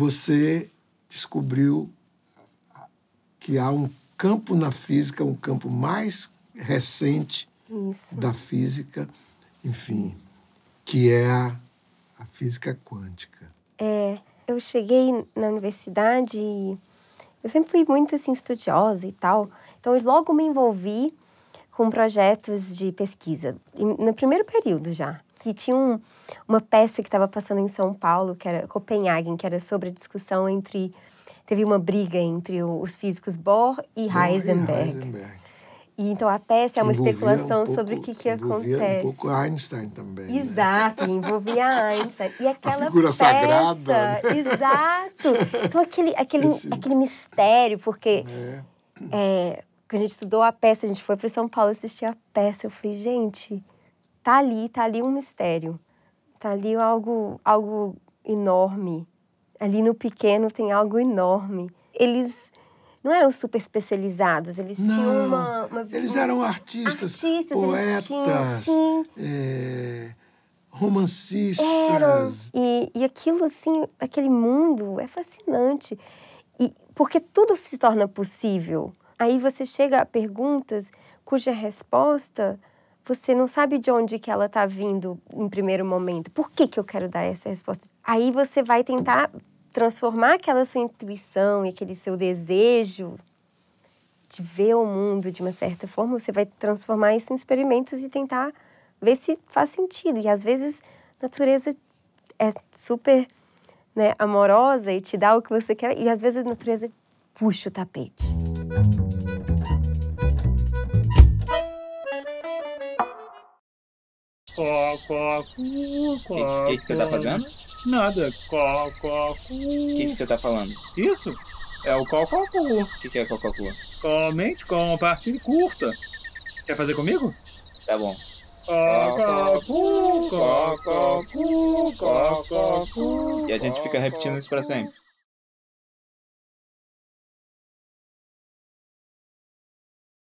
você descobriu que há um campo na física, um campo mais recente Isso. da física, enfim, que é a, a física quântica. É, eu cheguei na universidade e eu sempre fui muito assim estudiosa e tal, então eu logo me envolvi com projetos de pesquisa no primeiro período já que tinha um, uma peça que estava passando em São Paulo, que era Copenhagen, que era sobre a discussão entre. Teve uma briga entre o, os físicos Bohr e Heisenberg. E Heisenberg. E, então a peça é uma especulação um pouco, sobre o que, que acontece. um pouco Einstein também. Né? Exato, né? envolvia Einstein. E aquela a figura peça, sagrada. Né? Exato. Então aquele, aquele, Esse... aquele mistério, porque é. É, quando a gente estudou a peça, a gente foi para São Paulo assistir a peça. Eu falei, gente, tá ali, tá ali um mistério, tá ali algo, algo enorme. Ali no pequeno tem algo enorme. Eles não eram super especializados, eles não, tinham uma, uma, Eles eram artistas, artistas poetas, tinham, é, romancistas. Eram. E, e aquilo, assim, aquele mundo é fascinante. E, porque tudo se torna possível. Aí você chega a perguntas cuja resposta você não sabe de onde que ela está vindo em primeiro momento. Por que, que eu quero dar essa resposta? Aí você vai tentar transformar aquela sua intuição e aquele seu desejo de ver o mundo de uma certa forma, você vai transformar isso em experimentos e tentar ver se faz sentido. E às vezes a natureza é super né, amorosa e te dá o que você quer, e às vezes a natureza puxa o tapete. cu, O que, que, você tá fazendo? Nada. Có, cu. O que, que você tá falando? Isso? É o Cococu. O que, que é Cococu? Comente, compartilhe, curta. Quer fazer comigo? Tá bom. Cococu, Cococu, Cococu. E a gente fica repetindo isso pra sempre.